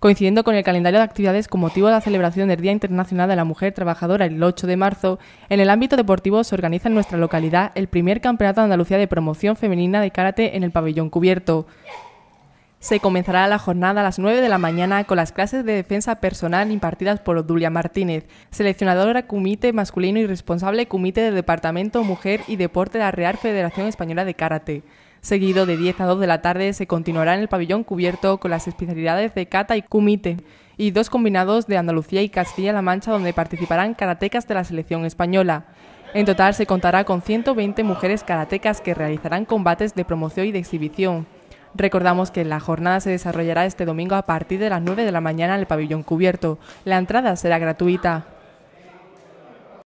coincidiendo con el calendario de actividades con motivo de la celebración del Día Internacional de la Mujer Trabajadora el 8 de marzo, en el ámbito deportivo se organiza en nuestra localidad el primer Campeonato de Andalucía de Promoción Femenina de Karate en el pabellón cubierto. Se comenzará la jornada a las 9 de la mañana con las clases de defensa personal impartidas por Dulia Martínez, seleccionadora comité masculino y responsable comité de Departamento Mujer y Deporte de la Real Federación Española de Karate. Seguido de 10 a 2 de la tarde se continuará en el pabellón cubierto con las especialidades de kata y kumite y dos combinados de Andalucía y Castilla-La Mancha donde participarán karatecas de la selección española. En total se contará con 120 mujeres karatecas que realizarán combates de promoción y de exhibición. Recordamos que la jornada se desarrollará este domingo a partir de las 9 de la mañana en el pabellón cubierto. La entrada será gratuita.